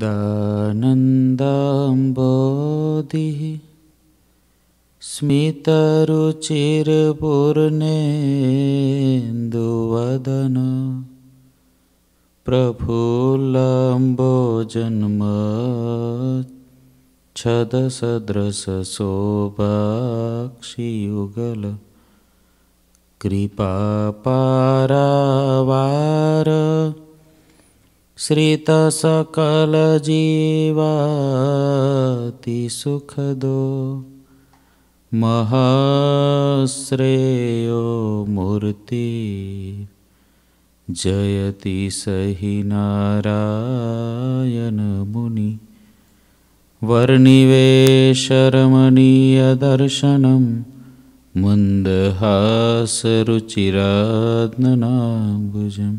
दानम्बोधिः स्मितरुचिरपूर्णेन्दुवदन प्रफुल्लम्बो जन्मच्छदसदृशशोभाक्षियुगल कृपापारवार श्रितसकलजीवातिसुखदो सुखदो महाश्रेयो मूर्ति जयति सहि नारायणमुनि वर्णिवेशरमणीयदर्शनं मुन्दहासरुचिरात्नाम्बुजम्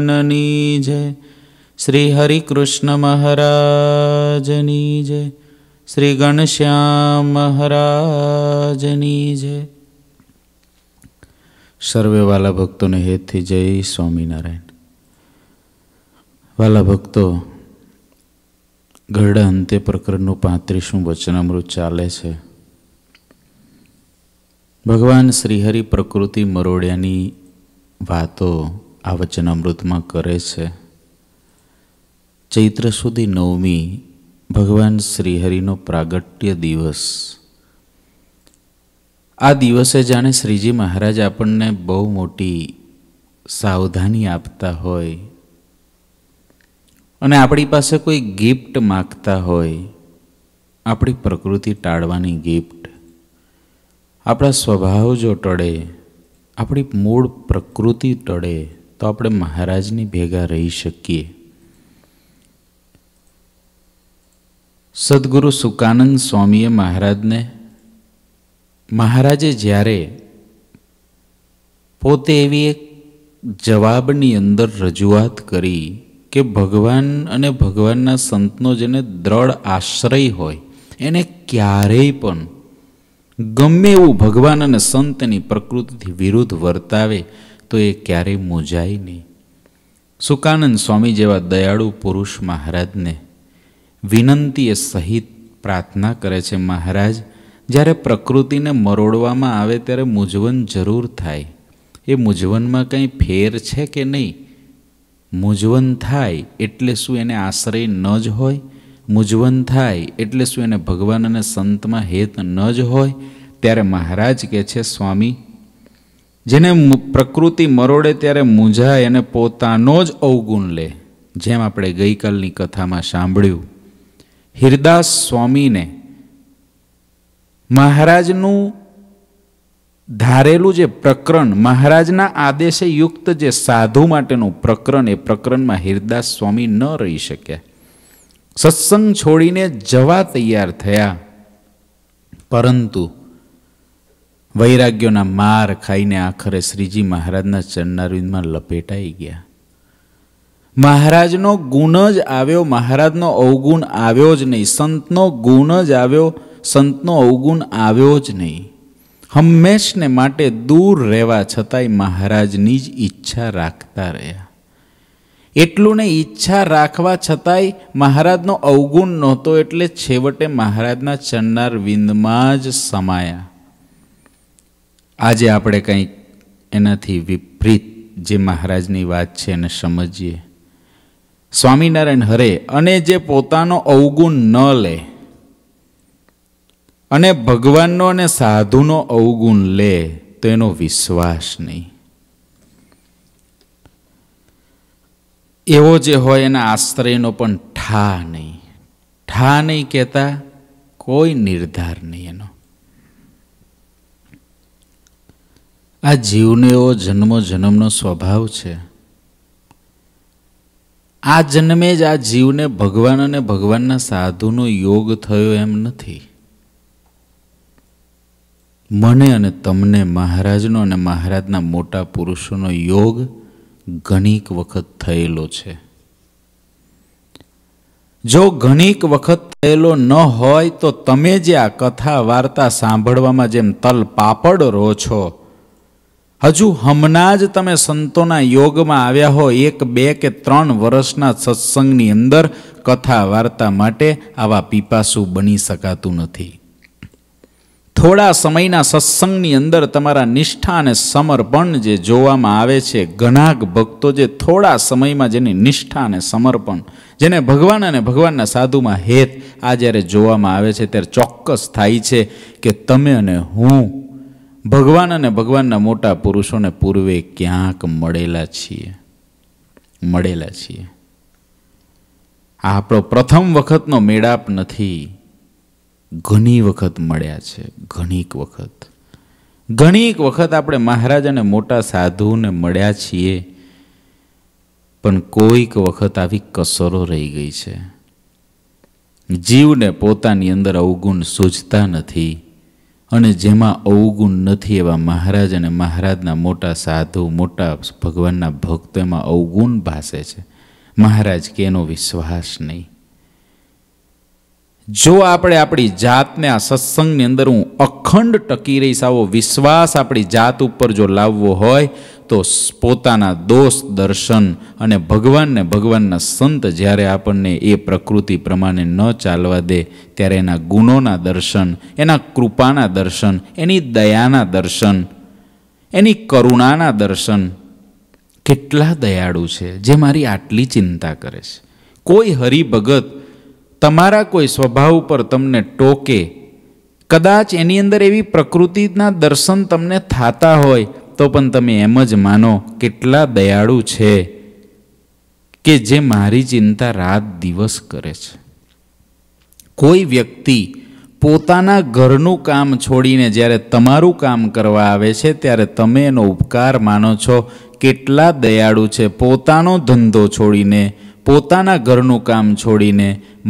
ભગવાનની જય શ્રી હરિકૃષ્ણ મહારાજની જય શ્રી ગણશ્યામ મહારાજની જય સર્વે વાલા ભક્તોને હેતથી જય સ્વામિનારાયણ વાલા ભક્તો ગરડા અંતે પ્રકરણનું પાંત્રીસું વચનામૃત ચાલે છે ભગવાન શ્રીહરિ પ્રકૃતિ મરોડિયાની વાતો આ વચનામૃતમાં કરે છે ચૈત્ર સુધી નવમી ભગવાન શ્રીહરિનો પ્રાગટ્ય દિવસ આ દિવસે જાણે શ્રીજી મહારાજ આપણને બહુ મોટી સાવધાની આપતા હોય અને આપણી પાસે કોઈ ગિફ્ટ માગતા હોય આપણી પ્રકૃતિ ટાળવાની ગિફ્ટ આપણા સ્વભાવ જો ટળે આપણી મૂળ પ્રકૃતિ ટળે તો આપણે મહારાજની ભેગા રહી શકીએ સદગુરુ સુકાનંદ સ્વામીએ મહારાજને મહારાજે જ્યારે પોતે એવી એક જવાબની અંદર રજૂઆત કરી કે ભગવાન અને ભગવાનના સંતનો જેને દ્રઢ આશ્રય હોય એને ક્યારેય પણ ગમે એવું ભગવાન અને સંતની પ્રકૃતિથી વિરુદ્ધ વર્તાવે તો એ ક્યારેય મૂંઝાય નહીં સુકાનંદ સ્વામી જેવા દયાળુ પુરુષ મહારાજને વિનંતી એ સહિત પ્રાર્થના કરે છે મહારાજ જ્યારે પ્રકૃતિને મરોડવામાં આવે ત્યારે મૂંઝવણ જરૂર થાય એ મૂંઝવણમાં કંઈ ફેર છે કે નહીં મૂંઝવણ થાય એટલે શું એને આશ્રય ન જ હોય મૂંઝવણ થાય એટલે શું એને ભગવાન અને સંતમાં હેત ન જ હોય ત્યારે મહારાજ કહે છે સ્વામી જેને પ્રકૃતિ મરોડે ત્યારે મૂંઝાય અને પોતાનો જ અવગુણ લે જેમ આપણે ગઈકાલની કથામાં સાંભળ્યું હિરદાસ સ્વામીને મહારાજનું ધારેલું જે પ્રકરણ મહારાજના આદેશે યુક્ત જે સાધુ માટેનું પ્રકરણ એ પ્રકરણમાં હિરદાસ સ્વામી ન રહી શક્યા સત્સંગ છોડીને જવા તૈયાર થયા પરંતુ વૈરાગ્યોના માર ખાઈને આખરે શ્રીજી મહારાજના ચરણારવિંદમાં લપેટાઈ ગયા મહારાજનો ગુણ જ આવ્યો મહારાજનો અવગુણ આવ્યો જ નહીં સંતનો ગુણ જ આવ્યો સંતનો અવગુણ આવ્યો જ નહીં હંમેશને માટે દૂર રહેવા છતાંય મહારાજની જ ઈચ્છા રાખતા રહ્યા એટલું ને ઈચ્છા રાખવા છતાંય મહારાજનો અવગુણ નહોતો એટલે છેવટે મહારાજના ચરનાર વિંદમાં જ સમાયા આજે આપણે કંઈક એનાથી વિપરીત જે મહારાજની વાત છે એને સમજીએ સ્વામિનારાયણ હરે અને જે પોતાનો અવગુણ ન લે અને ભગવાનનો અને સાધુનો અવગુણ લે તો એનો વિશ્વાસ નહીં એવો જે હોય એના આશ્રયનો પણ ઠા નહીં ઠા નહીં કહેતા કોઈ નિર્ધાર નહીં એનો આ જીવને એવો જન્મો જન્મનો સ્વભાવ છે આ જન્મે જ આ જીવને ભગવાન અને ભગવાનના સાધુનો યોગ થયો એમ નથી મને અને તમને મહારાજનો અને મહારાજના મોટા પુરુષોનો યોગ ઘણીક વખત થયેલો છે જો ઘણીક વખત થયેલો ન હોય તો તમે જે આ કથા વાર્તા સાંભળવામાં જેમ તલ પાપડ રહો છો હજુ હમણાં જ તમે સંતોના યોગમાં આવ્યા હો એક બે કે ત્રણ વર્ષના સત્સંગની અંદર કથા વાર્તા માટે આવા પીપાસુ બની શકાતું નથી થોડા સમયના સત્સંગની અંદર તમારા નિષ્ઠા અને સમર્પણ જે જોવામાં આવે છે ઘણાક ભક્તો જે થોડા સમયમાં જેની નિષ્ઠા અને સમર્પણ જેને ભગવાન અને ભગવાનના સાધુમાં હેત આ જ્યારે જોવામાં આવે છે ત્યારે ચોક્કસ થાય છે કે તમે અને હું ભગવાન અને ભગવાનના મોટા પુરુષોને પૂર્વે ક્યાંક મળેલા છીએ મળેલા છીએ આ આપણો પ્રથમ વખતનો મેળાપ નથી ઘણી વખત મળ્યા છે ઘણીક વખત ઘણીક વખત આપણે મહારાજ અને મોટા સાધુને મળ્યા છીએ પણ કોઈક વખત આવી કસરો રહી ગઈ છે જીવને પોતાની અંદર અવગુણ સૂઝતા નથી અને જેમાં અવગુણ નથી એવા મહારાજ અને મહારાજના મોટા સાધુ મોટા ભગવાનના ભક્તો એમાં અવગુણ ભાસે છે મહારાજ કે એનો વિશ્વાસ નહીં જો આપણે આપણી જાતને આ સત્સંગની અંદર હું અખંડ ટકી રહીશ આવો વિશ્વાસ આપણી જાત ઉપર જો લાવવો હોય તો પોતાના દોષ દર્શન અને ભગવાનને ભગવાનના સંત જ્યારે આપણને એ પ્રકૃતિ પ્રમાણે ન ચાલવા દે ત્યારે એના ગુણોના દર્શન એના કૃપાના દર્શન એની દયાના દર્શન એની કરુણાના દર્શન કેટલા દયાળુ છે જે મારી આટલી ચિંતા કરે છે કોઈ હરિભગત તમારા કોઈ સ્વભાવ પર તમને ટોકે કદાચ એની અંદર એવી પ્રકૃતિના દર્શન તમને થતા હોય તો પણ તમે એમ જ માનો કેટલા દયાળુ છે કે જે મારી ચિંતા રાત દિવસ કરે છે કોઈ વ્યક્તિ પોતાના ઘરનું કામ છોડીને જ્યારે તમારું કામ કરવા આવે છે ત્યારે તમે એનો ઉપકાર માનો છો કેટલા દયાળુ છે પોતાનો ધંધો છોડીને પોતાના ઘરનું કામ છોડીને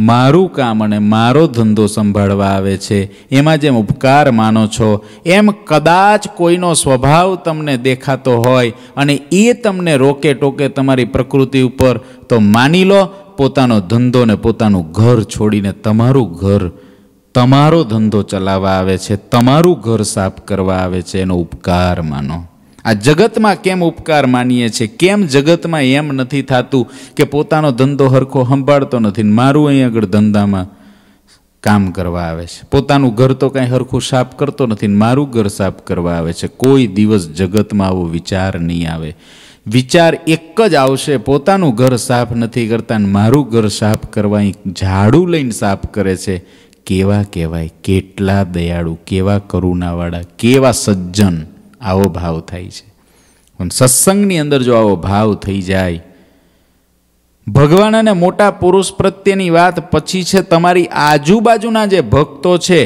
મારું કામ અને મારો ધંધો સંભાળવા આવે છે એમાં જેમ ઉપકાર માનો છો એમ કદાચ કોઈનો સ્વભાવ તમને દેખાતો હોય અને એ તમને રોકે ટોકે તમારી પ્રકૃતિ ઉપર તો માની લો પોતાનો ધંધો ને પોતાનું ઘર છોડીને તમારું ઘર તમારો ધંધો ચલાવવા આવે છે તમારું ઘર સાફ કરવા આવે છે એનો ઉપકાર માનો આ જગતમાં કેમ ઉપકાર માનીએ છીએ કેમ જગતમાં એમ નથી થતું કે પોતાનો ધંધો હરખો સંભાળતો નથી મારું અહીં આગળ ધંધામાં કામ કરવા આવે છે પોતાનું ઘર તો કાંઈ હરખું સાફ કરતો નથી મારું ઘર સાફ કરવા આવે છે કોઈ દિવસ જગતમાં આવો વિચાર નહીં આવે વિચાર એક જ આવશે પોતાનું ઘર સાફ નથી કરતા ને મારું ઘર સાફ કરવા ઝાડુ લઈને સાફ કરે છે કેવા કહેવાય કેટલા દયાળુ કેવા કરુણાવાળા કેવા સજ્જન આવો ભાવ થાય છે પણ સત્સંગની અંદર જો આવો ભાવ થઈ જાય ભગવાન અને મોટા પુરુષ પ્રત્યેની વાત પછી છે તમારી આજુબાજુના જે ભક્તો છે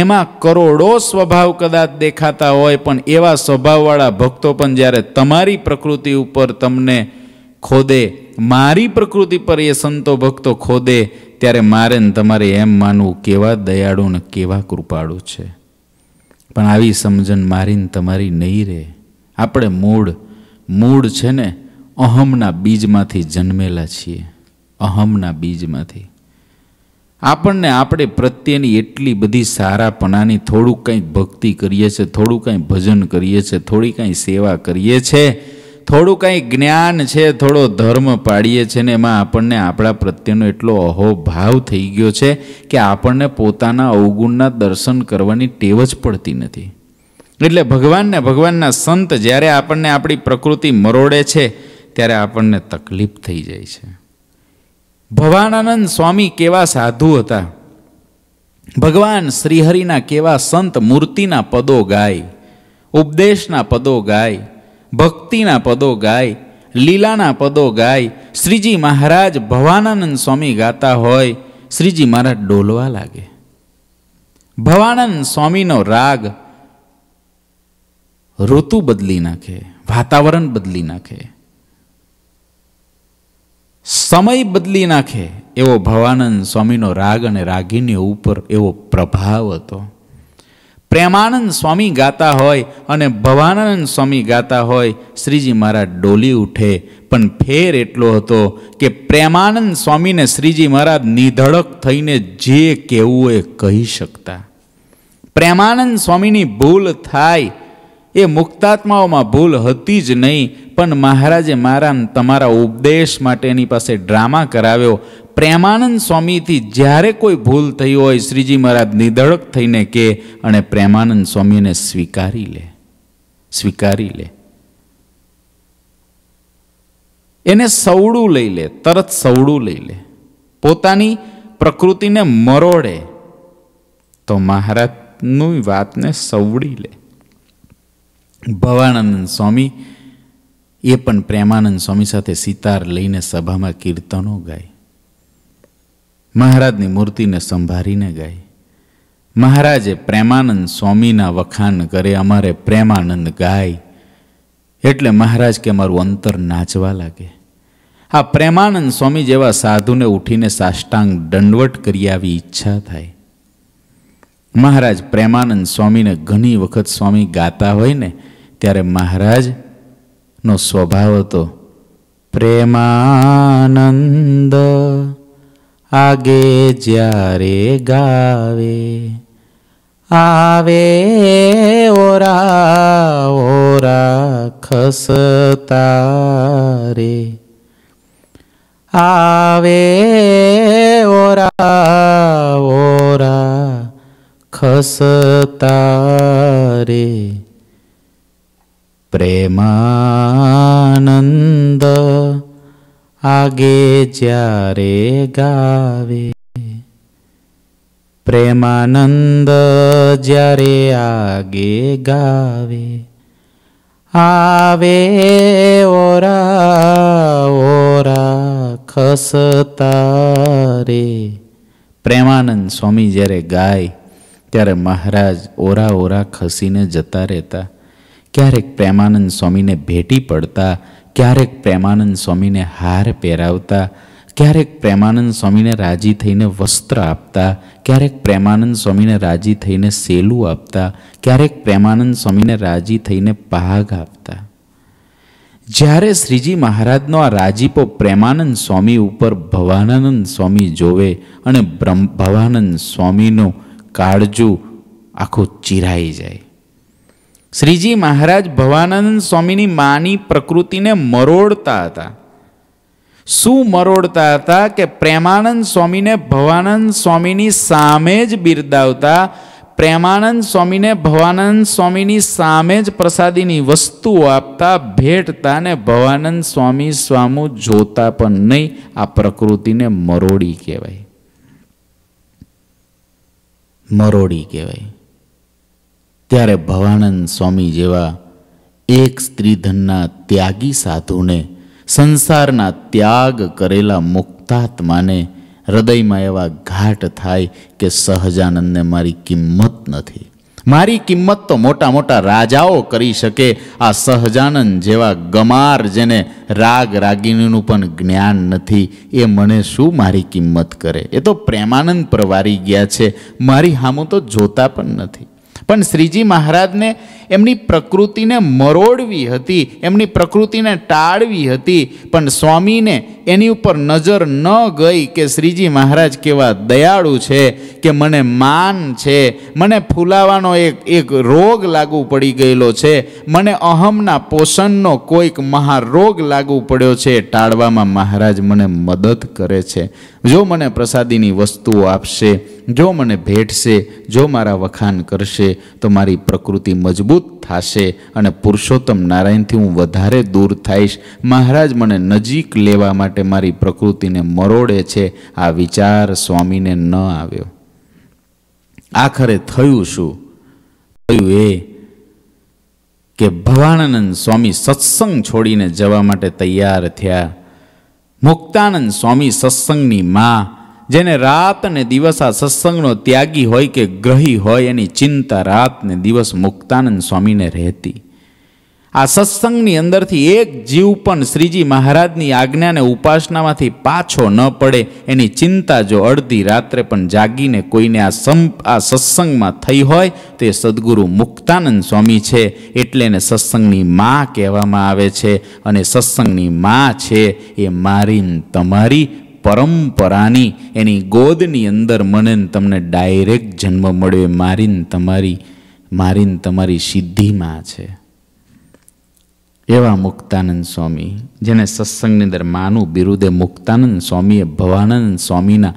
એમાં કરોડો સ્વભાવ કદાચ દેખાતા હોય પણ એવા સ્વભાવવાળા ભક્તો પણ જ્યારે તમારી પ્રકૃતિ ઉપર તમને ખોદે મારી પ્રકૃતિ પર એ સંતો ભક્તો ખોદે ત્યારે મારે ને તમારે એમ માનવું કેવા દયાળુ ને કેવા કૃપાળુ છે પણ આવી સમજણ મારીને તમારી નહીં રહે આપણે મૂળ મૂળ છે ને અહમના બીજમાંથી જન્મેલા છીએ અહમના બીજમાંથી આપણને આપણે પ્રત્યેની એટલી બધી સારાપણાની થોડુંક કંઈક ભક્તિ કરીએ છીએ થોડું કંઈ ભજન કરીએ છીએ થોડી કંઈ સેવા કરીએ છીએ થોડું કંઈ જ્ઞાન છે થોડો ધર્મ પાડીએ છીએ ને એમાં આપણને આપણા પ્રત્યેનો એટલો અહોભાવ થઈ ગયો છે કે આપણને પોતાના અવગુણના દર્શન કરવાની ટેવ જ પડતી નથી એટલે ભગવાનને ભગવાનના સંત જ્યારે આપણને આપણી પ્રકૃતિ મરોડે છે ત્યારે આપણને તકલીફ થઈ જાય છે ભવાનાનંદ સ્વામી કેવા સાધુ હતા ભગવાન શ્રીહરિના કેવા સંત મૂર્તિના પદો ગાય ઉપદેશના પદો ગાય ભક્તિના પદો ગાય લીલાના પદો ગાય શ્રીજી મહારાજ ભવાનંદ સ્વામી ગાતા હોય શ્રીજી મહારાજ ડોલવા લાગે ભવાનંદ સ્વામીનો રાગ ઋતુ બદલી નાખે વાતાવરણ બદલી નાખે સમય બદલી નાખે એવો ભવાનંદ સ્વામીનો રાગ અને રાગીની ઉપર એવો પ્રભાવ હતો પ્રેમાનંદ સ્વામી ગાતા હોય અને ભવાનંદ સ્વામી ગાતા હોય શ્રીજી મહારાજ ડોલી ઉઠે પણ ફેર એટલો હતો કે પ્રેમાનંદ સ્વામીને શ્રીજી મહારાજ નિધડક થઈને જે કહેવું એ કહી શકતા પ્રેમાનંદ સ્વામીની ભૂલ થાય એ મુક્તાત્માઓમાં ભૂલ હતી જ નહીં પણ મહારાજે મારા તમારા ઉપદેશ માટે એની પાસે ડ્રામા કરાવ્યો પ્રેમાનંદ સ્વામીથી જ્યારે કોઈ ભૂલ થઈ હોય શ્રીજી મહારાજ નિધડક થઈને કે અને પ્રેમાનંદ સ્વામીને સ્વીકારી લે સ્વીકારી લે એને સવડું લઈ લે તરત સવડું લઈ લે પોતાની પ્રકૃતિને મરોડે તો મહારાજની વાતને સવડી લે ભવાનંદ સ્વામી એ પણ પ્રેમાનંદ સ્વામી સાથે સિતાર લઈને સભામાં કીર્તનો ગાય મહારાજની મૂર્તિને સંભાળીને ગઈ મહારાજે પ્રેમાનંદ સ્વામીના વખાન કરે અમારે પ્રેમાનંદ ગાય એટલે મહારાજ કે મારું અંતર નાચવા લાગે આ પ્રેમાનંદ સ્વામી જેવા સાધુને ઉઠીને સાષ્ટાંગ દંડવટ કરી આવી ઈચ્છા થાય મહારાજ પ્રેમાનંદ સ્વામીને ઘણી વખત સ્વામી ગાતા હોય ને ત્યારે મહારાજનો સ્વભાવ હતો પ્રેમાનંદ આગે જ્યારે ગાવે આવે ઓરા ઓરા ખસતા રે આવે ઓરા ઓરા ખસતા રે પ્રેમા લાગે જ્યારે ગાવે પ્રેમાનંદ જ્યારે આગે ગાવે આવે ઓરા ઓરા ખસતા રે પ્રેમાનંદ સ્વામી જ્યારે ગાય ત્યારે મહારાજ ઓરા ઓરા ખસીને જતા રહેતા ક્યારેક પ્રેમાનંદ સ્વામીને ભેટી પડતા ક્યારેક પ્રેમાનંદ સ્વામીને હાર પહેરાવતા ક્યારેક પ્રેમાનંદ સ્વામીને રાજી થઈને વસ્ત્ર આપતા ક્યારેક પ્રેમાનંદ સ્વામીને રાજી થઈને સેલું આપતા ક્યારેક પ્રેમાનંદ સ્વામીને રાજી થઈને પાઘ આપતા જ્યારે શ્રીજી મહારાજનો આ રાજીપો પ્રેમાનંદ સ્વામી ઉપર ભવાનંદ સ્વામી જોવે અને ભવાનંદ સ્વામીનું કાળજું આખું ચીરાઈ જાય શ્રીજી મહારાજ ભવાનંદ સ્વામીની માની પ્રકૃતિને મરોડતા હતા શું મરોડતા હતા કે પ્રેમાનંદ સ્વામીને ભવાનંદ સ્વામીની સામે જ બિરદાવતા પ્રેમાનંદ સ્વામીને ભવાનંદ સ્વામીની સામે જ પ્રસાદીની વસ્તુઓ આપતા ભેટતા ને ભવાનંદ સ્વામી સ્વામુ જોતા પણ નહીં આ પ્રકૃતિને મરોડી કહેવાય મરોડી કહેવાય ત્યારે ભવાનંદ સ્વામી જેવા એક સ્ત્રીધનના ત્યાગી સાધુને સંસારના ત્યાગ કરેલા મુક્તાત્માને હૃદયમાં એવા ઘાટ થાય કે સહજાનંદને મારી કિંમત નથી મારી કિંમત તો મોટા મોટા રાજાઓ કરી શકે આ સહજાનંદ જેવા ગમાર જેને રાગ રાગીણીનું પણ જ્ઞાન નથી એ મને શું મારી કિંમત કરે એ તો પ્રેમાનંદ પર વારી ગયા છે મારી હામું તો જોતા પણ નથી પણ શ્રીજી મહારાજને એમની પ્રકૃતિને મરોડવી હતી એમની પ્રકૃતિને ટાળવી હતી પણ સ્વામીને એની ઉપર નજર ન ગઈ કે શ્રીજી મહારાજ કેવા દયાળુ છે કે મને માન છે મને ફૂલાવાનો એક એક રોગ લાગુ પડી ગયેલો છે મને અહમના પોષણનો કોઈક મહારોગ લાગુ પડ્યો છે ટાળવામાં મહારાજ મને મદદ કરે છે જો મને પ્રસાદીની વસ્તુઓ આપશે જો મને ભેટશે જો મારા વખાણ કરશે તો મારી પ્રકૃતિ મજબૂત મજબૂત થશે અને પુરુષોત્તમ નારાયણથી હું વધારે દૂર થઈશ મહારાજ મને નજીક લેવા માટે મારી પ્રકૃતિને મરોડે છે આ વિચાર સ્વામીને ન આવ્યો આખરે થયું શું થયું એ કે ભવાનંદ સ્વામી સત્સંગ છોડીને જવા માટે તૈયાર થયા મુક્તાનંદ સ્વામી સત્સંગની માં જેને રાત અને દિવસ આ સત્સંગનો ત્યાગી હોય કે ગ્રહી હોય એની ચિંતા રાત ને દિવસ મુક્તાનંદ સ્વામીને રહેતી આ સત્સંગની અંદરથી એક જીવ પણ શ્રીજી મહારાજની આજ્ઞાને ઉપાસનામાંથી પાછો ન પડે એની ચિંતા જો અડધી રાત્રે પણ જાગીને કોઈને આ સંપ આ સત્સંગમાં થઈ હોય તો એ સદગુરુ મુક્તાનંદ સ્વામી છે એટલે એને સત્સંગની માં કહેવામાં આવે છે અને સત્સંગની માં છે એ મારી તમારી પરંપરાની એની ગોદની અંદર મને તમને ડાયરેક્ટ જન્મ મળ્યો મારીને તમારી મારીને તમારી સિદ્ધિમાં છે એવા મુક્તાનંદ સ્વામી જેને સત્સંગની અંદર માનું બિરુદે મુક્તાનંદ સ્વામીએ ભવાનંદ સ્વામીના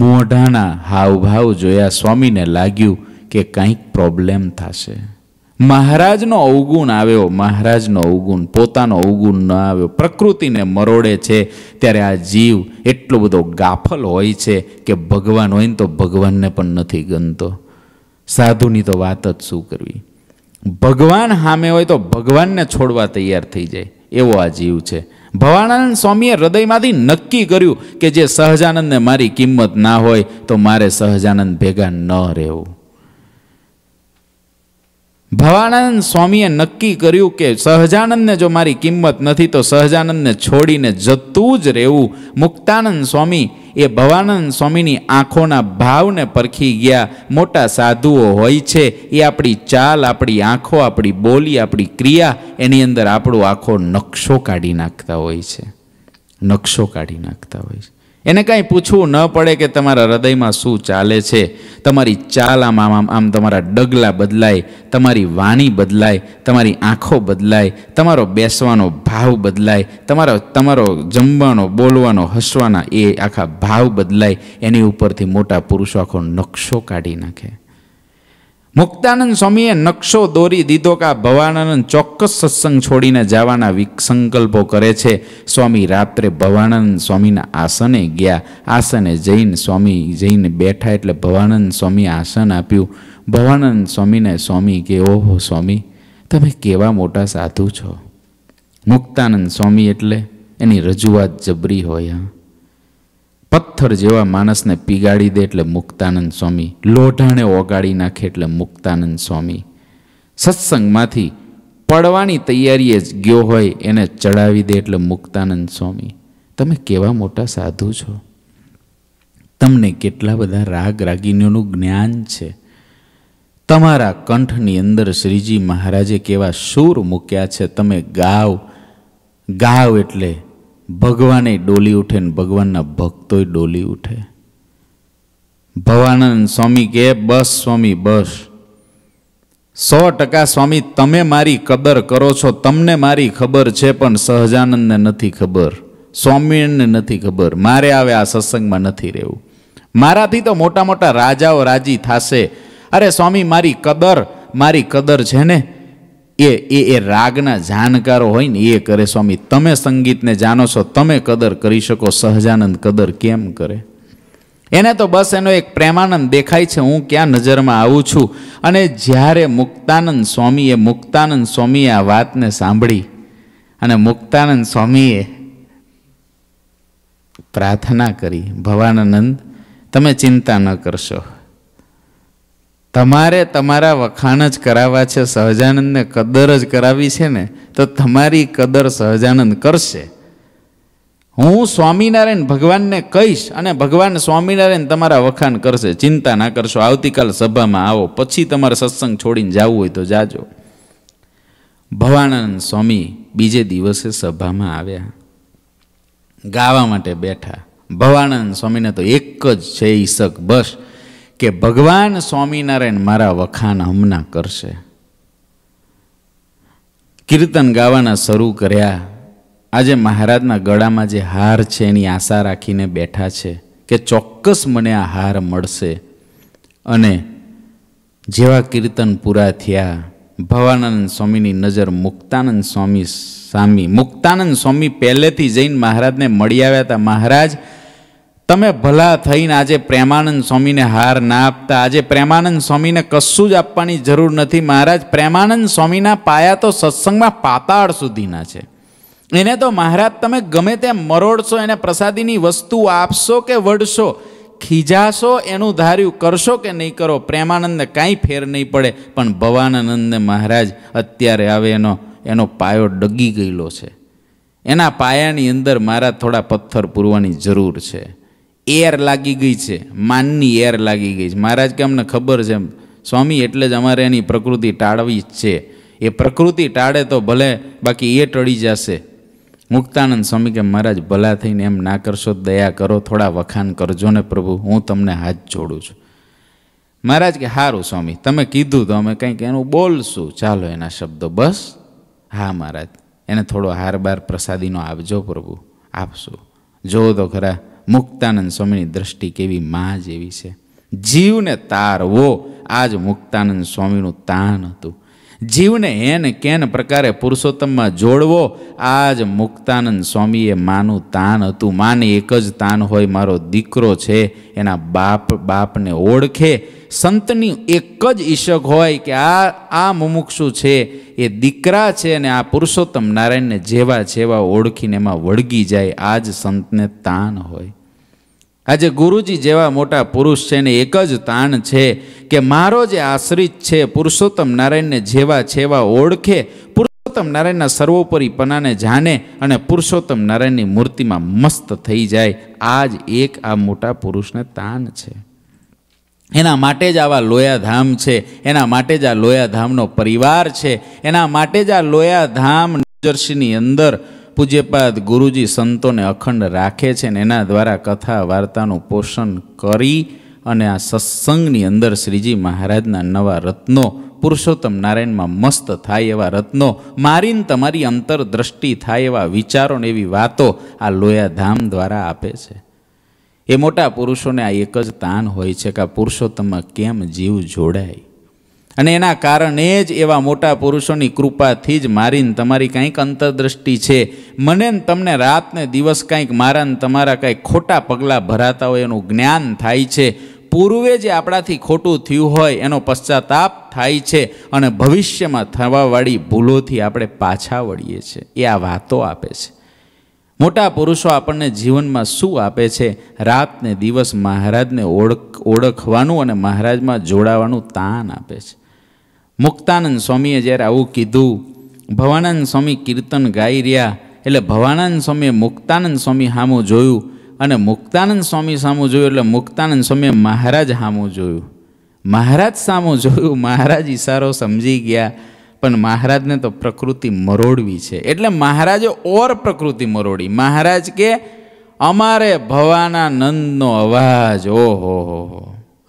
મોઢાના હાવભાવ જોયા સ્વામીને લાગ્યું કે કંઈક પ્રોબ્લેમ થશે મહારાજનો અવગુણ આવ્યો મહારાજનો અવગુણ પોતાનો અવગુણ ન આવ્યો પ્રકૃતિને મરોડે છે ત્યારે આ જીવ એટલો બધો ગાફલ હોય છે કે ભગવાન હોય ને તો ભગવાનને પણ નથી ગમતો સાધુની તો વાત જ શું કરવી ભગવાન સામે હોય તો ભગવાનને છોડવા તૈયાર થઈ જાય એવો આ જીવ છે ભવાનંદ સ્વામીએ હૃદયમાંથી નક્કી કર્યું કે જે સહજાનંદને મારી કિંમત ના હોય તો મારે સહજાનંદ ભેગા ન રહેવું ભવાનંદ સ્વામીએ નક્કી કર્યું કે સહજાનંદને જો મારી કિંમત નથી તો સહજાનંદને છોડીને જતું જ રહેવું મુક્તાનંદ સ્વામી એ ભવાનંદ સ્વામીની આંખોના ભાવને પરખી ગયા મોટા સાધુઓ હોય છે એ આપણી ચાલ આપણી આંખો આપણી બોલી આપણી ક્રિયા એની અંદર આપણો આખો નકશો કાઢી નાખતા હોય છે નકશો કાઢી નાખતા હોય છે એને કાંઈ પૂછવું ન પડે કે તમારા હૃદયમાં શું ચાલે છે તમારી ચાલ આમ આમ આમ તમારા ડગલા બદલાય તમારી વાણી બદલાય તમારી આંખો બદલાય તમારો બેસવાનો ભાવ બદલાય તમારો તમારો જમવાનો બોલવાનો હસવાના એ આખા ભાવ બદલાય એની ઉપરથી મોટા પુરુષો આખો નકશો કાઢી નાખે મુક્તાનંદ સ્વામીએ નકશો દોરી દીધો કે આ ભવાનંદ ચોક્કસ સત્સંગ છોડીને જવાના સંકલ્પો કરે છે સ્વામી રાત્રે ભવાનંદ સ્વામીના આસને ગયા આસને જઈને સ્વામી જઈને બેઠા એટલે ભવાનંદ સ્વામી આસન આપ્યું ભવાનંદ સ્વામીને સ્વામી કે ઓહો સ્વામી તમે કેવા મોટા સાધુ છો મુક્તાનંદ સ્વામી એટલે એની રજૂઆત જબરી હોય હા પથ્થર જેવા માણસને પીગાડી દે એટલે મુક્તાનંદ સ્વામી લોઢાણે ઓગાળી નાખે એટલે મુક્તાનંદ સ્વામી સત્સંગમાંથી પડવાની તૈયારીએ જ ગયો હોય એને ચડાવી દે એટલે મુક્તાનંદ સ્વામી તમે કેવા મોટા સાધુ છો તમને કેટલા બધા રાગ રાગીનીઓનું જ્ઞાન છે તમારા કંઠની અંદર શ્રીજી મહારાજે કેવા સૂર મૂક્યા છે તમે ગાવ ગાવ એટલે ભગવાને ડોલી ઉઠે ને ભગવાનના ભક્તોય ડોલી ઉઠે ભવાનંદ સ્વામી કે બસ સ્વામી બસ સો ટકા સ્વામી તમે મારી કદર કરો છો તમને મારી ખબર છે પણ સહજાનંદને નથી ખબર સ્વામીને નથી ખબર મારે આવે આ સત્સંગમાં નથી રહેવું મારાથી તો મોટા મોટા રાજાઓ રાજી થશે અરે સ્વામી મારી કદર મારી કદર છે ને એ એ એ રાગના જાણકારો હોય ને એ કરે સ્વામી તમે સંગીતને જાણો છો તમે કદર કરી શકો સહજાનંદ કદર કેમ કરે એને તો બસ એનો એક પ્રેમાનંદ દેખાય છે હું ક્યાં નજરમાં આવું છું અને જ્યારે મુક્તાનંદ સ્વામીએ મુક્તાનંદ સ્વામીએ આ વાતને સાંભળી અને મુક્તાનંદ સ્વામીએ પ્રાર્થના કરી ભવાનંદ તમે ચિંતા ન કરશો તમારે તમારા વખાણ જ કરાવવા છે સહજાનંદને કદર જ કરાવી છે ને તો તમારી કદર સહજાનંદ કરશે હું સ્વામિનારાયણ ભગવાનને કહીશ અને ભગવાન સ્વામિનારાયણ તમારા વખાણ કરશે ચિંતા ના કરશો આવતીકાલ સભામાં આવો પછી તમારે સત્સંગ છોડીને જવું હોય તો જાજો ભવાનંદ સ્વામી બીજે દિવસે સભામાં આવ્યા ગાવા માટે બેઠા ભવાનંદ સ્વામીને તો એક જ છે ઈશક બસ કે ભગવાન સ્વામિનારાયણ મારા વખાણ હમણાં કરશે કીર્તન ગાવાના શરૂ કર્યા આજે મહારાજના ગળામાં જે હાર છે એની આશા રાખીને બેઠા છે કે ચોક્કસ મને આ હાર મળશે અને જેવા કીર્તન પૂરા થયા ભવાનંદ સ્વામીની નજર મુક્તાનંદ સ્વામી સામી મુક્તાનંદ સ્વામી પહેલેથી જઈને મહારાજને મળી આવ્યા હતા મહારાજ તમે ભલા થઈને આજે પ્રેમાનંદ સ્વામીને હાર ના આપતા આજે પ્રેમાનંદ સ્વામીને કશું જ આપવાની જરૂર નથી મહારાજ પ્રેમાનંદ સ્વામીના પાયા તો સત્સંગમાં પાતાળ સુધીના છે એને તો મહારાજ તમે ગમે તેમ મરોડશો એને પ્રસાદીની વસ્તુ આપશો કે વડશો ખીજાશો એનું ધાર્યું કરશો કે નહીં કરો પ્રેમાનંદને કાંઈ ફેર નહીં પડે પણ ભવાનાનંદ મહારાજ અત્યારે આવે એનો એનો પાયો ડગી ગયેલો છે એના પાયાની અંદર મારા થોડા પથ્થર પૂરવાની જરૂર છે એર લાગી ગઈ છે માનની એર લાગી ગઈ છે મહારાજ કે અમને ખબર છે સ્વામી એટલે જ અમારે એની પ્રકૃતિ ટાળવી જ છે એ પ્રકૃતિ ટાળે તો ભલે બાકી એ ટળી જશે મુક્તાનંદ સ્વામી કે મહારાજ ભલા થઈને એમ ના કરશો દયા કરો થોડા વખાણ કરજો ને પ્રભુ હું તમને હાથ જોડું છું મહારાજ કે સારું સ્વામી તમે કીધું તો અમે કંઈક એનું બોલશું ચાલો એના શબ્દો બસ હા મહારાજ એને થોડો હાર બાર પ્રસાદીનો આપજો પ્રભુ આપશું જોવો તો ખરા મુક્તાનંદ સ્વામીની દ્રષ્ટિ કેવી મા જેવી છે જીવને તારવો આ જ મુક્તાનંદ સ્વામીનું તાન હતું જીવને એન કેન પ્રકારે પુરુષોત્તમમાં જોડવો આજ મુક્તાનંદ સ્વામીએ માનું તાન હતું માને એક જ તાન હોય મારો દીકરો છે એના બાપ બાપને ઓળખે સંતની એક જ ઈશક હોય કે આ આ મુમુક્ષુ છે એ દીકરા છે અને આ પુરુષોત્તમ નારાયણને જેવા જેવા ઓળખીને એમાં વળગી જાય આ જ સંતને તાન હોય આજે ગુરુજી જેવા મોટા પુરુષ છે એને એક જ તાણ છે કે મારો જે આશ્રિત છે પુરુષોત્તમ નારાયણને જેવા છેવા ઓળખે પુરુષોત્તમ નારાયણના સર્વોપરી પનાને જાણે અને પુરુષોત્તમ નારાયણની મૂર્તિમાં મસ્ત થઈ જાય આ જ એક આ મોટા પુરુષને તાણ છે એના માટે જ આવા લોયાધામ છે એના માટે જ આ લોયાધામનો પરિવાર છે એના માટે જ આ લોયાધામ નજરસીની અંદર પૂજ્યપાદ ગુરુજી સંતોને અખંડ રાખે છે ને એના દ્વારા કથા વાર્તાનું પોષણ કરી અને આ સત્સંગની અંદર શ્રીજી મહારાજના નવા રત્નો પુરુષોત્તમ નારાયણમાં મસ્ત થાય એવા રત્નો મારીને તમારી અંતરદ્રષ્ટિ થાય એવા વિચારો ને એવી વાતો આ લોયા ધામ દ્વારા આપે છે એ મોટા પુરુષોને આ એક જ તાન હોય છે કે આ પુરુષોત્તમમાં કેમ જીવ જોડાય અને એના કારણે જ એવા મોટા પુરુષોની કૃપાથી જ મારીને તમારી કંઈક અંતર્દૃષ્ટિ છે મને ને તમને રાતને દિવસ કાંઈક મારાને તમારા કાંઈક ખોટા પગલાં ભરાતા હોય એનું જ્ઞાન થાય છે પૂર્વે જે આપણાથી ખોટું થયું હોય એનો પશ્ચાતાપ થાય છે અને ભવિષ્યમાં થવાવાળી ભૂલોથી આપણે પાછા વળીએ છીએ એ આ વાતો આપે છે મોટા પુરુષો આપણને જીવનમાં શું આપે છે રાતને દિવસ મહારાજને ઓળખ ઓળખવાનું અને મહારાજમાં જોડાવાનું તાન આપે છે મુક્તાનંદ સ્વામીએ જ્યારે આવું કીધું ભવાનંદ સ્વામી કીર્તન ગાઈ રહ્યા એટલે ભવાનંદ સ્વામીએ મુક્તાનંદ સ્વામી સામું જોયું અને મુક્તાનંદ સ્વામી સામું જોયું એટલે મુક્તાનંદ સ્વામીએ મહારાજ સામું જોયું મહારાજ સામું જોયું મહારાજ ઈશારો સમજી ગયા પણ મહારાજને તો પ્રકૃતિ મરોડવી છે એટલે મહારાજે ઓર પ્રકૃતિ મરોડી મહારાજ કે અમારે ભવાનાનંદનો અવાજ ઓહો હો હો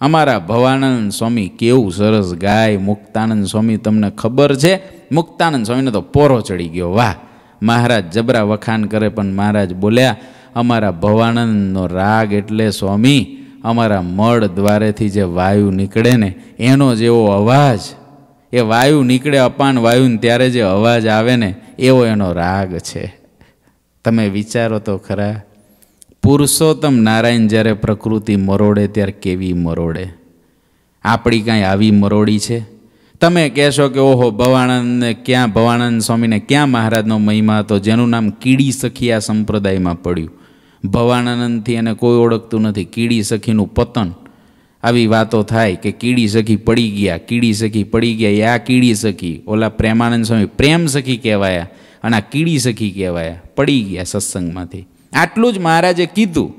અમારા ભવાનંદ સ્વામી કેવું સરસ ગાય મુક્તાનંદ સ્વામી તમને ખબર છે મુક્તાનંદ સ્વામીને તો પોરો ચડી ગયો વાહ મહારાજ જબરા વખાણ કરે પણ મહારાજ બોલ્યા અમારા ભવાનંદનો રાગ એટલે સ્વામી અમારા મળ દ્વારેથી જે વાયુ નીકળે ને એનો જેવો અવાજ એ વાયુ નીકળે અપાન વાયુને ત્યારે જે અવાજ આવે ને એવો એનો રાગ છે તમે વિચારો તો ખરા પુરુષોત્તમ નારાયણ જ્યારે પ્રકૃતિ મરોડે ત્યારે કેવી મરોડે આપણી કાંઈ આવી મરોડી છે તમે કહેશો કે ઓહો ભવાનંદને ક્યાં ભવાનંદ સ્વામીને ક્યાં મહારાજનો મહિમા હતો જેનું નામ કીડી સખી આ સંપ્રદાયમાં પડ્યું ભવાનંદથી એને કોઈ ઓળખતું નથી કીડી સખીનું પતન આવી વાતો થાય કે કીડી સખી પડી ગયા કીડી સખી પડી ગયા એ આ કીડી સખી ઓલા પ્રેમાનંદ સ્વામી પ્રેમ સખી કહેવાયા અને આ કીડી સખી કહેવાયા પડી ગયા સત્સંગમાંથી આટલું જ મહારાજે કીધું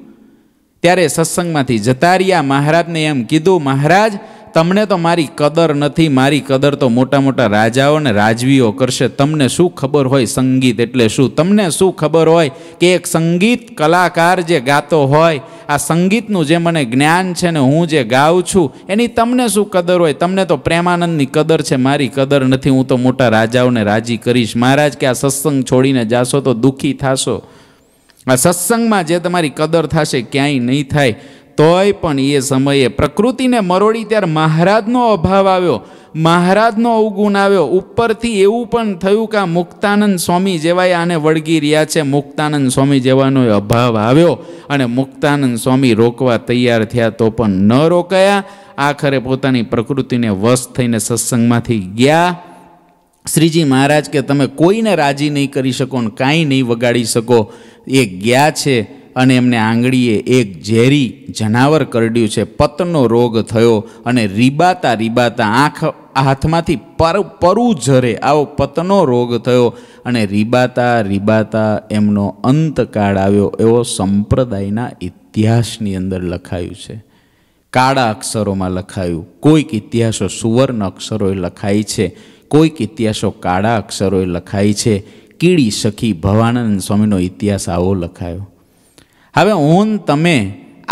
ત્યારે સત્સંગમાંથી જતા રહ્યા મહારાજને એમ કીધું મહારાજ તમને તો મારી કદર નથી મારી કદર તો મોટા મોટા રાજાઓ ને રાજવીઓ કરશે તમને શું ખબર હોય સંગીત એટલે શું તમને શું ખબર હોય કે એક સંગીત કલાકાર જે ગાતો હોય આ સંગીતનું જે મને જ્ઞાન છે ને હું જે ગાઉં છું એની તમને શું કદર હોય તમને તો પ્રેમાનંદની કદર છે મારી કદર નથી હું તો મોટા રાજાઓને રાજી કરીશ મહારાજ કે આ સત્સંગ છોડીને જાશો તો દુઃખી થશો આ સત્સંગમાં જે તમારી કદર થશે ક્યાંય નહીં થાય તોય પણ એ સમયે પ્રકૃતિને મરોડી ત્યારે મહારાજનો અભાવ આવ્યો મહારાજનો અવગુણ આવ્યો ઉપરથી એવું પણ થયું કે આ મુક્તાનંદ સ્વામી જેવાય આને વળગી રહ્યા છે મુક્તાનંદ સ્વામી જેવાનો અભાવ આવ્યો અને મુક્તાનંદ સ્વામી રોકવા તૈયાર થયા તો પણ ન રોકાયા આખરે પોતાની પ્રકૃતિને વશ થઈને સત્સંગમાંથી ગયા શ્રીજી મહારાજ કે તમે કોઈને રાજી નહીં કરી શકો ને કાંઈ નહીં વગાડી શકો એ ગયા છે અને એમને આંગળીએ એક ઝેરી જનાવર કરડ્યું છે પતનો રોગ થયો અને રીબાતા રીબાતા આંખ હાથમાંથી પર પરું ઝરે આવો પતનો રોગ થયો અને રીબાતા રીબાતા એમનો અંતકાળ આવ્યો એવો સંપ્રદાયના ઇતિહાસની અંદર લખાયું છે કાળા અક્ષરોમાં લખાયું કોઈક ઇતિહાસો સુવર્ણ અક્ષરોએ લખાય છે કોઈક ઇતિહાસો કાળા અક્ષરોએ લખાય છે કીડી સખી ભવાનંદ સ્વામીનો ઇતિહાસ આવો લખાયો હવે હું તમે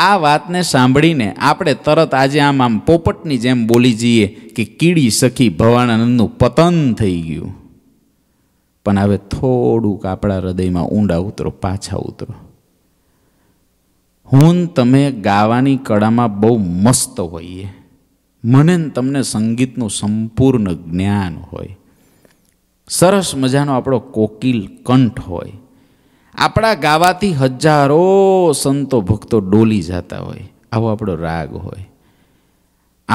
આ વાતને સાંભળીને આપણે તરત આજે આમ આમ પોપટની જેમ બોલી જઈએ કે કીડી સખી ભવાનંદનું પતન થઈ ગયું પણ હવે થોડુંક આપણા હૃદયમાં ઊંડા ઉતરો પાછા ઉતરો હું તમે ગાવાની કળામાં બહુ મસ્ત હોઈએ મને તમને સંગીતનું સંપૂર્ણ જ્ઞાન હોય સરસ મજાનો આપણો કોકિલ કંઠ હોય આપણા ગાવાથી હજારો સંતો ભક્તો ડોલી જતા હોય આવો આપણો રાગ હોય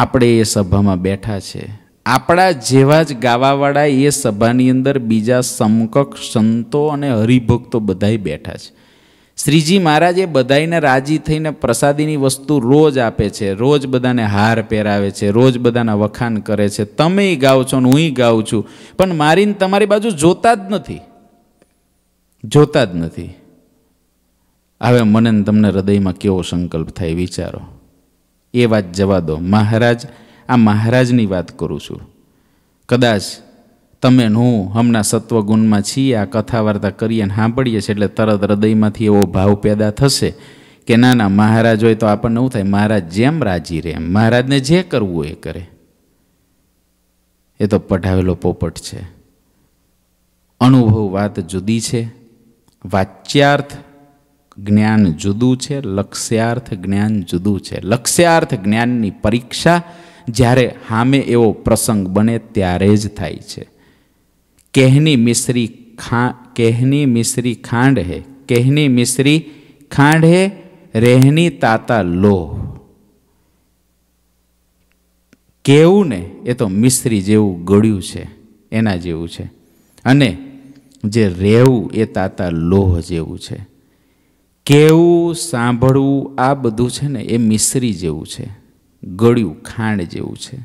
આપણે એ સભામાં બેઠા છે આપણા જેવા જ ગાવાવાળા એ સભાની અંદર બીજા સમકક્ષ સંતો અને હરિભક્તો બધાય બેઠા છે શ્રીજી મહારાજે બધાઈને રાજી થઈને પ્રસાદીની વસ્તુ રોજ આપે છે રોજ બધાને હાર પહેરાવે છે રોજ બધાના વખાણ કરે છે તમે ગાઓ છો ને હું ગાઉં છું પણ મારીને તમારી બાજુ જોતા જ નથી જોતા જ નથી હવે મને તમને હૃદયમાં કેવો સંકલ્પ થાય વિચારો એ વાત જવા દો મહારાજ આ મહારાજની વાત કરું છું કદાચ તમે ને હું હમણાં સત્વગુણમાં છીએ આ કથા વાર્તા કરીએ અને સાંભળીએ છીએ એટલે તરત હૃદયમાંથી એવો ભાવ પેદા થશે કે ના ના મહારાજ હોય તો આપણને એવું થાય મહારાજ જેમ રાજી રહે એમ મહારાજને જે કરવું એ કરે એ તો પઢાવેલો પોપટ છે અનુભવ વાત જુદી છે વાચ્યાર્થ જ્ઞાન જુદું છે લક્ષ્યાર્થ જ્ઞાન જુદું છે લક્ષ્યાર્થ જ્ઞાનની પરીક્ષા જ્યારે સામે એવો પ્રસંગ બને ત્યારે જ થાય છે कहनी મિશ્રી खा कहनी મિશ્રી ખાંડ है कहनी મિશ્રી ખાંડ હે રહેની તાતા લોહ કેવું ને એ તો મિશ્રી જેવું ગળ્યું છે એના જેવું છે અને જે રહેવું એ તાતા લોહ જેવું છે કેવું સાંભળવું આ બધું છે ને એ મિશ્રી જેવું છે ગળ્યું ખાંડ જેવું છે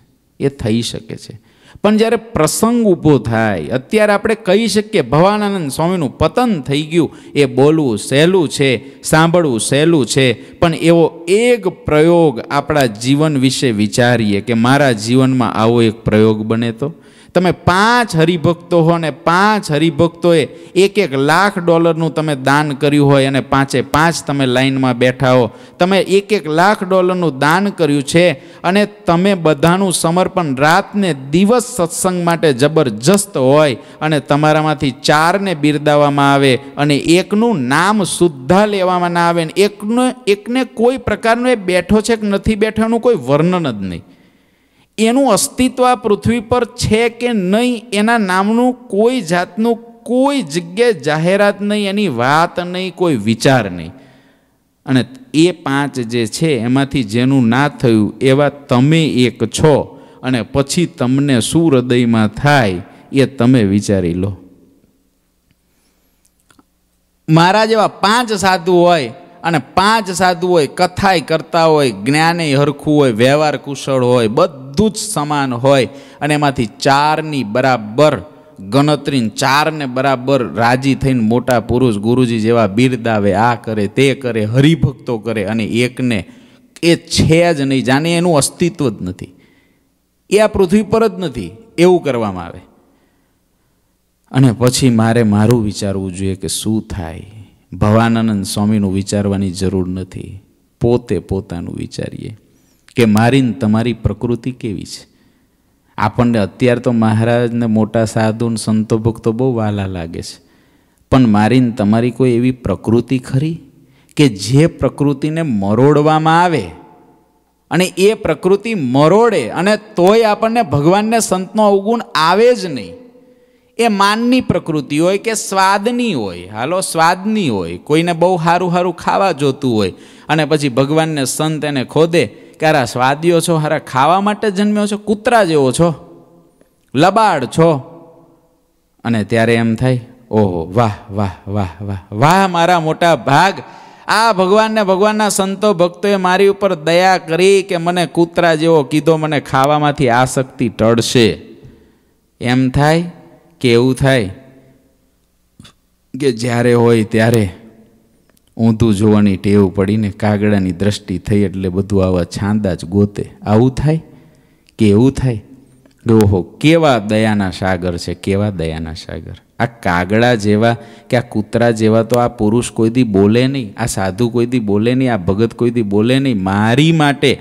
એ થઈ શકે છે પણ જ્યારે પ્રસંગ ઊભો થાય અત્યારે આપણે કહી શકીએ ભવાનંદ સ્વામીનું પતન થઈ ગયું એ બોલવું સહેલું છે સાંભળવું સહેલું છે પણ એવો એક પ્રયોગ આપણા જીવન વિશે વિચારીએ કે મારા જીવનમાં આવો એક પ્રયોગ બને તો તમે પાંચ હરિભક્તો હો અને પાંચ હરિભક્તોએ એક એક લાખ ડોલરનું તમે દાન કર્યું હોય અને પાંચે પાંચ તમે લાઇનમાં બેઠા હો તમે એક એક લાખ ડોલરનું દાન કર્યું છે અને તમે બધાનું સમર્પણ રાતને દિવસ સત્સંગ માટે જબરજસ્ત હોય અને તમારામાંથી ચારને બિરદાવવામાં આવે અને એકનું નામ સુદ્ધા લેવામાં ના આવે ને એકને એકને કોઈ પ્રકારનો એ બેઠો છે કે નથી બેઠાનું કોઈ વર્ણન જ નહીં એનું અસ્તિત્વ આ પૃથ્વી પર છે કે નહીં એના નામનું કોઈ જાતનું કોઈ જગ્યાએ જાહેરાત નહીં એની વાત નહીં કોઈ વિચાર નહીં અને એ પાંચ જે છે એમાંથી જેનું ના થયું એવા તમે એક છો અને પછી તમને શું હૃદયમાં થાય એ તમે વિચારી લો મારા જેવા પાંચ સાધુ હોય અને પાંચ સાધુ હોય કથાય કરતા હોય જ્ઞાને હરખું હોય વ્યવહાર કુશળ હોય બધું બધું જ સમાન હોય અને એમાંથી ચારની બરાબર ગણતરીને ચારને બરાબર રાજી થઈને મોટા પુરુષ ગુરુજી જેવા બિરદાવે આ કરે તે કરે હરિભક્તો કરે અને એકને એ છે જ નહીં જાણે એનું અસ્તિત્વ જ નથી એ આ પૃથ્વી પર જ નથી એવું કરવામાં આવે અને પછી મારે મારું વિચારવું જોઈએ કે શું થાય ભવાનંદ સ્વામીનું વિચારવાની જરૂર નથી પોતે પોતાનું વિચારીએ કે મારી તમારી પ્રકૃતિ કેવી છે આપણને અત્યાર તો મહારાજને મોટા સાધુ ને સંતો ભક્તો બહુ વાલા લાગે છે પણ મારીને તમારી કોઈ એવી પ્રકૃતિ ખરી કે જે પ્રકૃતિને મરોડવામાં આવે અને એ પ્રકૃતિ મરોડે અને તોય આપણને ભગવાનને સંતનો અવગુણ આવે જ નહીં એ માનની પ્રકૃતિ હોય કે સ્વાદની હોય હાલો સ્વાદની હોય કોઈને બહુ સારું સારું ખાવા જોતું હોય અને પછી ભગવાનને સંત એને ખોદે કારા સ્વાદીઓ છો હારા ખાવા માટે જન્મ્યો છો કૂતરા જેવો છો લબાડ છો અને ત્યારે એમ થાય ઓહો વાહ વાહ વાહ વાહ વાહ મારા મોટા ભાગ આ ભગવાનને ભગવાનના સંતો ભક્તોએ મારી ઉપર દયા કરી કે મને કૂતરા જેવો કીધો મને ખાવામાંથી આસક્તિ ટળશે એમ થાય કે એવું થાય કે જ્યારે હોય ત્યારે ઊંધું જોવાની ટેવ પડીને કાગડાની દ્રષ્ટિ થઈ એટલે બધું આવા છાંદા જ ગોતે આવું થાય કે એવું થાય ઓહો કેવા દયાના સાગર છે કેવા દયાના સાગર આ કાગડા જેવા કે આ કૂતરા જેવા તો આ પુરુષ કોઈ દી બોલે નહીં આ સાધુ કોઈ દી બોલે નહીં આ ભગત કોઈ દી બોલે નહીં મારી માટે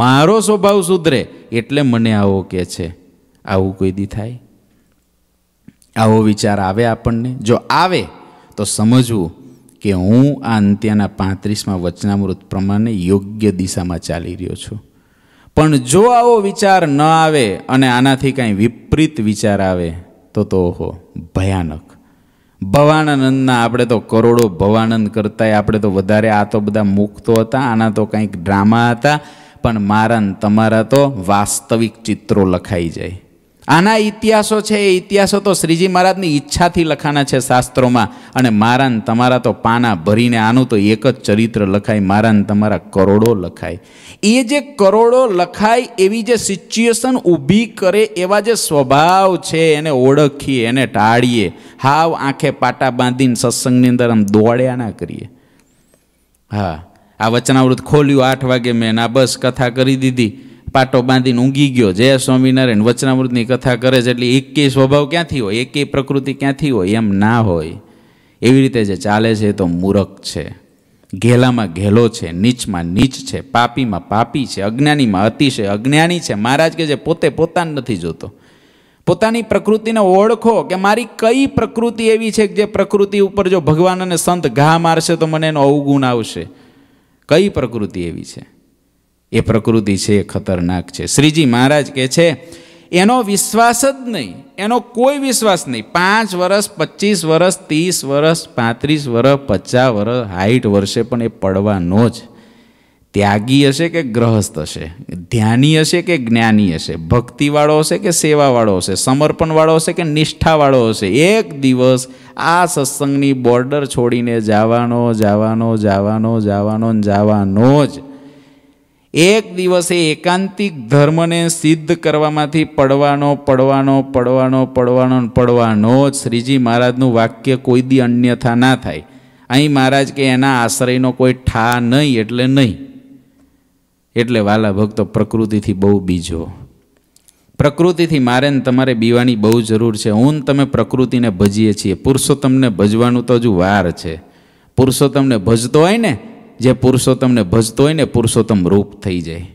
મારો સ્વભાવ સુધરે એટલે મને આવો કહે છે આવું કોઈ દી થાય આવો વિચાર આવે આપણને જો આવે તો સમજવું કે હું આ અંત્યના પાંત્રીસમાં વચનામૃત પ્રમાણે યોગ્ય દિશામાં ચાલી રહ્યો છું પણ જો આવો વિચાર ન આવે અને આનાથી કાંઈ વિપરીત વિચાર આવે તો તો ઓહો ભયાનક ભવાનંદના આપણે તો કરોડો ભવાનંદ કરતા આપણે તો વધારે આ તો બધા મુક્તો હતા આના તો કંઈક ડ્રામા હતા પણ મારા તમારા તો વાસ્તવિક ચિત્રો લખાઈ જાય આના ઇતિહાસો છે એ ઇતિહાસો તો શ્રીજી મહારાજની ઈચ્છાથી લખાના છે શાસ્ત્રોમાં અને મારા તમારા તો પાના ભરીને આનું તો એક જ ચરિત્ર લખાય મારા તમારા કરોડો લખાય એ જે કરોડો લખાય એવી જે સિચ્યુએશન ઊભી કરે એવા જે સ્વભાવ છે એને ઓળખીએ એને ટાળીએ હાવ આંખે પાટા બાંધીને સત્સંગની અંદર આમ દોડ્યા ના કરીએ હા આ વચનાવૃત ખોલ્યું આઠ વાગે મેં ના બસ કથા કરી દીધી પાટો બાંધીને ઊંઘી ગયો જે સ્વામિનારાયણ વચનામૃતની કથા કરે છે એટલે એકેય સ્વભાવ ક્યાંથી હોય એકેય પ્રકૃતિ ક્યાંથી હોય એમ ના હોય એવી રીતે જે ચાલે છે એ તો મૂરખ છે ઘેલામાં ઘેલો છે નીચમાં નીચ છે પાપીમાં પાપી છે અજ્ઞાનીમાં અતિશય અજ્ઞાની છે મહારાજ કે જે પોતે પોતાને નથી જોતો પોતાની પ્રકૃતિને ઓળખો કે મારી કઈ પ્રકૃતિ એવી છે કે જે પ્રકૃતિ ઉપર જો ભગવાન અને સંત ઘા મારશે તો મને એનો અવગુણ આવશે કઈ પ્રકૃતિ એવી છે એ પ્રકૃતિ છે એ ખતરનાક છે શ્રીજી મહારાજ કહે છે એનો વિશ્વાસ જ નહીં એનો કોઈ વિશ્વાસ નહીં પાંચ વર્ષ પચીસ વર્ષ ત્રીસ વર્ષ પાંત્રીસ વર્ષ પચાસ વર્ષ સાઠ વર્ષે પણ એ પડવાનો જ ત્યાગી હશે કે ગ્રહસ્થ હશે ધ્યાની હશે કે જ્ઞાની હશે ભક્તિવાળો હશે કે સેવાવાળો હશે સમર્પણવાળો હશે કે નિષ્ઠાવાળો હશે એક દિવસ આ સત્સંગની બોર્ડર છોડીને જવાનો જવાનો જવાનો જવાનો જવાનો જ એક દિવસે એકાંતિક ધર્મને સિદ્ધ કરવામાંથી પડવાનો પડવાનો પડવાનો પડવાનો પડવાનો જ શ્રીજી મહારાજનું વાક્ય કોઈ દી અન્યથા ના થાય અહીં મહારાજ કે એના આશ્રયનો કોઈ ઠા નહીં એટલે નહીં એટલે વાલા ભક્તો પ્રકૃતિથી બહુ બીજો પ્રકૃતિથી મારે ને તમારે બીવાની બહુ જરૂર છે હું તમે પ્રકૃતિને ભજીએ છીએ પુરુષોત્તમને ભજવાનું તો હજુ વાર છે પુરુષોત્તમને ભજતો હોય ને જે પુરુષોત્તમને ભજતો હોય ને પુરુષોત્તમ રૂપ થઈ જાય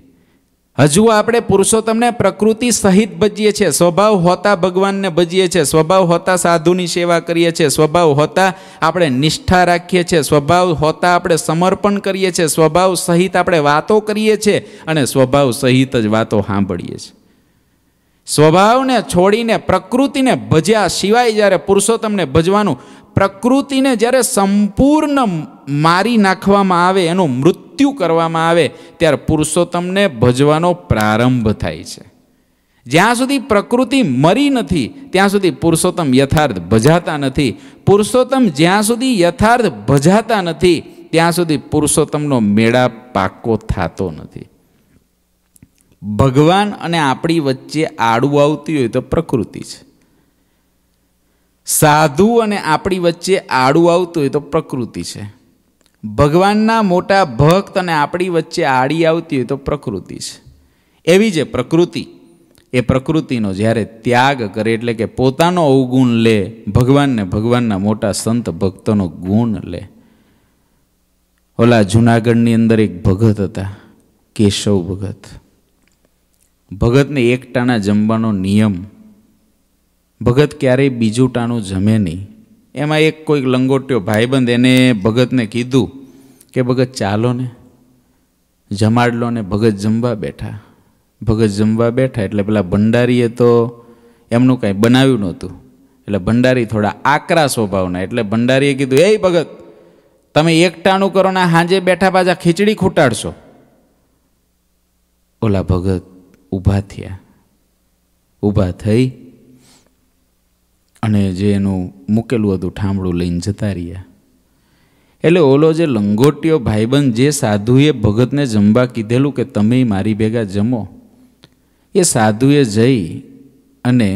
હજુ આપણે પુરુષોત્તમને પ્રકૃતિ સહિત ભજીએ છીએ સ્વભાવ હોતા ભગવાનને ભજીએ છીએ સ્વભાવ હોતા સાધુની સેવા કરીએ છીએ સ્વભાવ હોતા આપણે નિષ્ઠા રાખીએ છીએ સ્વભાવ હોતા આપણે સમર્પણ કરીએ છીએ સ્વભાવ સહિત આપણે વાતો કરીએ છીએ અને સ્વભાવ સહિત જ વાતો સાંભળીએ છીએ સ્વભાવને છોડીને પ્રકૃતિને ભજ્યા સિવાય જ્યારે પુરુષોત્તમને ભજવાનું પ્રકૃતિને જ્યારે સંપૂર્ણ મારી નાખવામાં આવે એનું મૃત્યુ કરવામાં આવે ત્યારે પુરુષોત્તમને ભજવાનો પ્રારંભ થાય છે જ્યાં સુધી પ્રકૃતિ મરી નથી ત્યાં સુધી પુરુષોત્તમ યથાર્થ ભજાતા નથી પુરુષોત્તમ જ્યાં સુધી યથાર્થ ભજાતા નથી ત્યાં સુધી પુરુષોત્તમનો મેળા પાકો થતો નથી ભગવાન અને આપણી વચ્ચે આડું આવતી હોય તો પ્રકૃતિ છે સાધુ અને આપણી વચ્ચે આડું આવતું હોય તો પ્રકૃતિ છે ભગવાનના મોટા ભક્ત અને આપણી વચ્ચે આડી આવતી હોય તો પ્રકૃતિ છે એવી જે પ્રકૃતિ એ પ્રકૃતિનો જ્યારે ત્યાગ કરે એટલે કે પોતાનો અવગુણ લે ભગવાનને ભગવાનના મોટા સંત ભક્તોનો ગુણ લે ઓલા જૂનાગઢની અંદર એક ભગત હતા કેશવ ભગત ભગતને એક ટાણા જમવાનો નિયમ ભગત ક્યારેય બીજું ટાણું જમે નહીં એમાં એક કોઈક લંગોટ્યો ભાઈબંધ એને ભગતને કીધું કે ભગત ચાલો ને જમાડ લો ને ભગત જમવા બેઠા ભગત જમવા બેઠા એટલે પેલા ભંડારીએ તો એમનું કાંઈ બનાવ્યું નહોતું એટલે ભંડારી થોડા આકરા સ્વભાવના એટલે ભંડારીએ કીધું એ ભગત તમે એકટાણું કરો ને હાંજે બેઠા પાછા ખીચડી ખૂટાડશો ઓલા ભગત ઊભા થયા ઊભા થઈ અને જે એનું મૂકેલું હતું ઠામડું લઈને જતા રહ્યા એટલે ઓલો જે લંગોટીઓ ભાઈબંધ જે સાધુએ ભગતને જમવા કીધેલું કે તમે મારી ભેગા જમો એ સાધુએ જઈ અને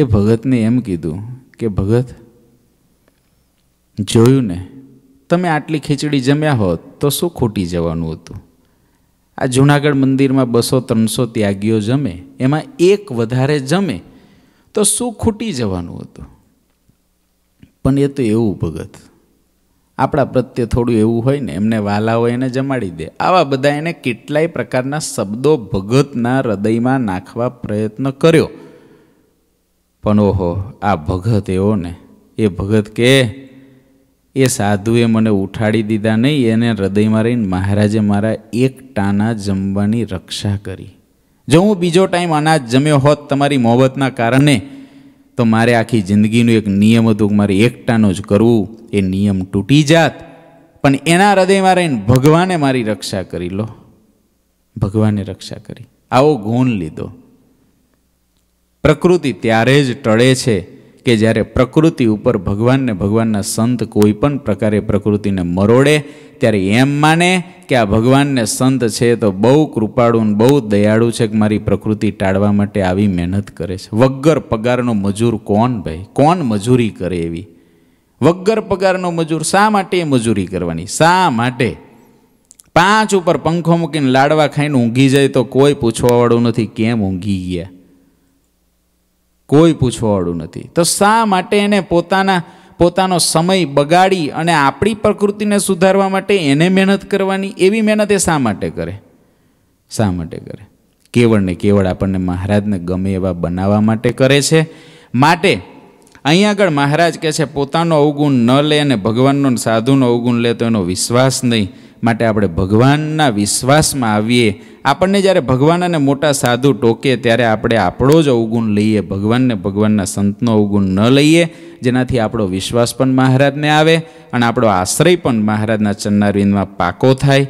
એ ભગતને એમ કીધું કે ભગત જોયું ને તમે આટલી ખીચડી જમ્યા હોત તો શું ખોટી જવાનું હતું આ જૂનાગઢ મંદિરમાં બસો ત્રણસો ત્યાગીઓ જમે એમાં એક વધારે જમે તો શું ખૂટી જવાનું હતું પણ એ તો એવું ભગત આપણા પ્રત્યે થોડું એવું હોય ને એમને વાલા હોય એને જમાડી દે આવા બધા એને કેટલાય પ્રકારના શબ્દો ભગતના હૃદયમાં નાખવા પ્રયત્ન કર્યો પણ ઓહો આ ભગત એવો ને એ ભગત કે એ સાધુએ મને ઉઠાડી દીધા નહીં એને હૃદયમાં રહીને મહારાજે મારા એક ટાના જમવાની રક્ષા કરી જો હું બીજો ટાઈમ અનાજ જમ્યો હોત તમારી મોહબતના કારણે તો મારે આખી જિંદગીનું એક નિયમ હતું કે મારે એકટાનું જ કરવું એ નિયમ તૂટી જાત પણ એના હૃદયમાં રહીને ભગવાને મારી રક્ષા કરી લો ભગવાને રક્ષા કરી આવો ગુણ લીધો પ્રકૃતિ ત્યારે જ ટળે છે કે જ્યારે પ્રકૃતિ ઉપર ભગવાનને ભગવાનના સંત કોઈ પણ પ્રકારે પ્રકૃતિને મરોડે ત્યારે એમ માને કે આ ભગવાનને સંત છે તો બહુ કૃપાળુ બહુ દયાળુ છે કે મારી પ્રકૃતિ ટાળવા માટે આવી મહેનત કરે છે વગર પગારનો મજૂર કોણ ભાઈ કોણ મજૂરી કરે એવી વગર પગારનો મજૂર શા માટે એ મજૂરી કરવાની શા માટે પાંચ ઉપર પંખો મૂકીને લાડવા ખાઈને ઊંઘી જાય તો કોઈ પૂછવાવાળું નથી કેમ ઊંઘી ગયા કોઈ પૂછવાવાળું નથી તો શા માટે એને પોતાના પોતાનો સમય બગાડી અને આપણી પ્રકૃતિને સુધારવા માટે એને મહેનત કરવાની એવી મહેનત એ શા માટે કરે શા માટે કરે કેવળ ને કેવળ આપણને મહારાજને ગમે એવા બનાવવા માટે કરે છે માટે અહીં આગળ મહારાજ કહે છે પોતાનો અવગુણ ન લે અને ભગવાનનો સાધુનો અવગુણ લે તો એનો વિશ્વાસ નહીં માટે આપણે ભગવાનના વિશ્વાસમાં આવીએ આપણને જ્યારે ભગવાન અને મોટા સાધુ ટોકે ત્યારે આપણે આપણો જ અવગુણ લઈએ ભગવાનને ભગવાનના સંતનો અવગુણ ન લઈએ જેનાથી આપણો વિશ્વાસ પણ મહારાજને આવે અને આપણો આશ્રય પણ મહારાજના ચરણારવિંદમાં પાકો થાય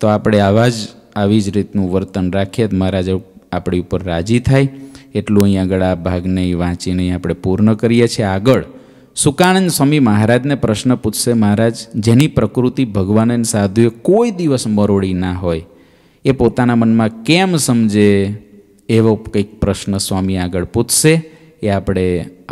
તો આપણે આવા જ આવી જ રીતનું વર્તન રાખીએ મહારાજ આપણી ઉપર રાજી થાય એટલું અહીં આગળ આ ભાગને વાંચીને આપણે પૂર્ણ કરીએ છીએ આગળ સુકાનંદ સ્વામી મહારાજને પ્રશ્ન પૂછશે મહારાજ જેની પ્રકૃતિ ભગવાન સાધુએ કોઈ દિવસ મરોડી ના હોય એ પોતાના મનમાં કેમ સમજે એવો કંઈક પ્રશ્ન સ્વામી આગળ પૂછશે એ આપણે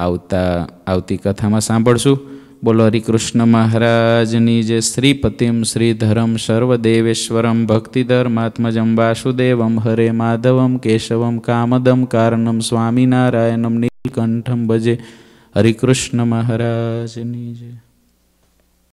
આવતા આવતી કથામાં સાંભળશું બોલો હરિકૃષ્ણ મહારાજની જે શ્રીપતિમ શ્રીધરમ સર્વદેવેશ્વરમ ભક્તિધર્માત્મજમ વાસુદેવમ હરે માધવમ કેશવમ કામદમ કારણમ સ્વામિનારાયણમ નીલકંઠમ ભજે હરિકૃષ્ણ મહારાજની જય